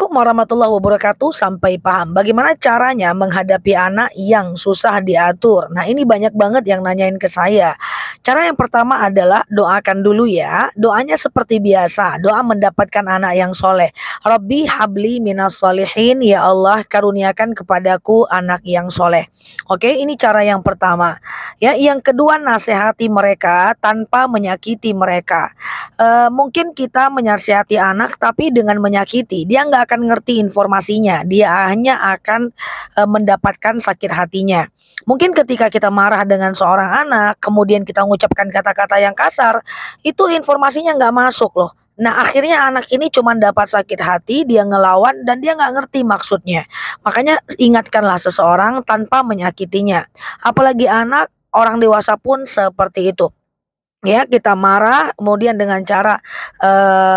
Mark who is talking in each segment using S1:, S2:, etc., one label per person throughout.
S1: Assalamualaikum warahmatullahi wabarakatuh. Sampai paham bagaimana caranya menghadapi anak yang susah diatur. Nah, ini banyak banget yang nanyain ke saya. Cara yang pertama adalah doakan dulu ya. Doanya seperti biasa, doa mendapatkan anak yang soleh. Rabbi habli minas solehin, ya Allah karuniakan kepadaku anak yang soleh. Oke, ini cara yang pertama. Ya, yang kedua nasihati mereka tanpa menyakiti mereka. E, mungkin kita menasihati anak tapi dengan menyakiti, dia nggak akan ngerti informasinya. Dia hanya akan e, mendapatkan sakit hatinya. Mungkin ketika kita marah dengan seorang anak, kemudian kita mengucapkan kata-kata yang kasar, itu informasinya nggak masuk loh. Nah akhirnya anak ini cuma dapat sakit hati, dia ngelawan dan dia nggak ngerti maksudnya. Makanya ingatkanlah seseorang tanpa menyakitinya. Apalagi anak orang dewasa pun seperti itu. Ya, kita marah kemudian dengan cara e,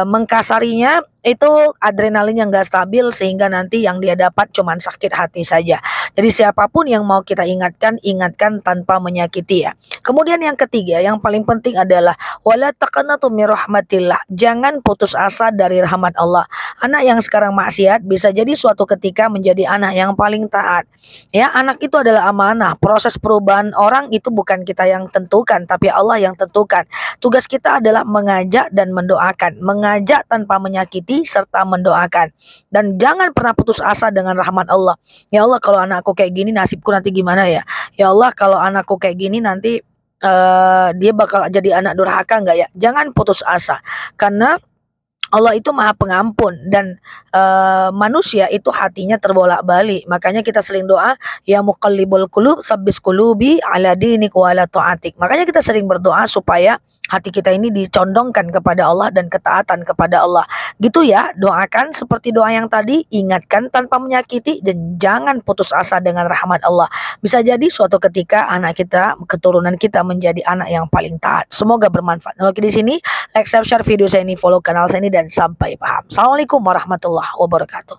S1: mengkasarinya itu adrenalin yang nggak stabil sehingga nanti yang dia dapat cuman sakit hati saja. Jadi siapapun yang mau kita ingatkan, ingatkan tanpa menyakiti ya. Kemudian yang ketiga, yang paling penting adalah wala taqanatu mir Jangan putus asa dari rahmat Allah. Anak yang sekarang maksiat bisa jadi suatu ketika menjadi anak yang paling taat. Ya, anak itu adalah amanah. Proses perubahan orang itu bukan kita yang tentukan, tapi Allah yang tentukan. Tugas kita adalah mengajak dan mendoakan, mengajak tanpa menyakiti serta mendoakan. Dan jangan pernah putus asa dengan rahmat Allah. Ya Allah, kalau anakku kayak gini nasibku nanti gimana ya? Ya Allah, kalau anakku kayak gini nanti uh, dia bakal jadi anak durhaka enggak ya? Jangan putus asa karena Allah itu maha pengampun dan uh, manusia itu hatinya terbolak-balik. Makanya kita sering doa ya muqallibul kulub sabbis qulubi ala dinik wa ala taatik. Makanya kita sering berdoa supaya hati kita ini dicondongkan kepada Allah dan ketaatan kepada Allah. Gitu ya, doakan seperti doa yang tadi, ingatkan tanpa menyakiti dan jangan putus asa dengan rahmat Allah. Bisa jadi suatu ketika anak kita, keturunan kita menjadi anak yang paling taat. Semoga bermanfaat. kalau di sini, like, share, share video saya ini, follow kanal saya ini dan dan sampai paham. Assalamualaikum warahmatullahi wabarakatuh.